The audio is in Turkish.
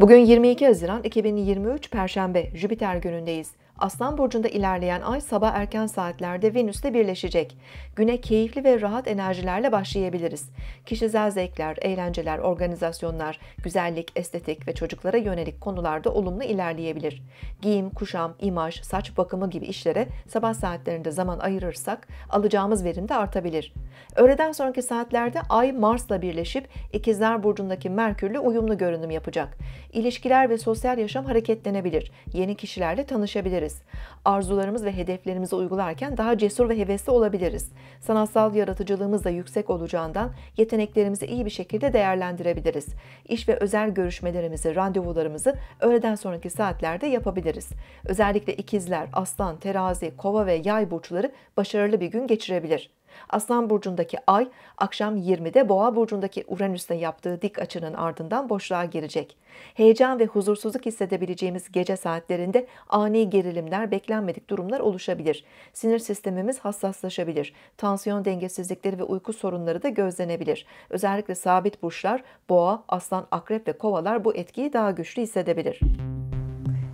Bugün 22 Haziran 2023 Perşembe Jüpiter günündeyiz. Aslan burcunda ilerleyen ay sabah erken saatlerde Venüs'te birleşecek. Güne keyifli ve rahat enerjilerle başlayabiliriz. Kişisel zevkler, eğlenceler, organizasyonlar, güzellik, estetik ve çocuklara yönelik konularda olumlu ilerleyebilir. Giyim, kuşam, imaj, saç bakımı gibi işlere sabah saatlerinde zaman ayırırsak alacağımız verim de artabilir. Öğleden sonraki saatlerde ay Mars'la birleşip İkizler burcundaki Merkür'le uyumlu görünüm yapacak. İlişkiler ve sosyal yaşam hareketlenebilir. Yeni kişilerle tanışabiliriz olabiliriz. Arzularımız ve hedeflerimizi uygularken daha cesur ve hevesli olabiliriz. Sanatsal yaratıcılığımız da yüksek olacağından yeteneklerimizi iyi bir şekilde değerlendirebiliriz. İş ve özel görüşmelerimizi, randevularımızı öğleden sonraki saatlerde yapabiliriz. Özellikle ikizler, aslan, terazi, kova ve yay burçları başarılı bir gün geçirebilir. Aslan burcundaki Ay akşam 20'de Boğa burcundaki Uranüs'te yaptığı dik açının ardından boşluğa girecek. Heyecan ve huzursuzluk hissedebileceğimiz gece saatlerinde ani gerilimler, beklenmedik durumlar oluşabilir. Sinir sistemimiz hassaslaşabilir. Tansiyon dengesizlikleri ve uyku sorunları da gözlenebilir. Özellikle sabit burçlar Boğa, Aslan, Akrep ve Kovalar bu etkiyi daha güçlü hissedebilir.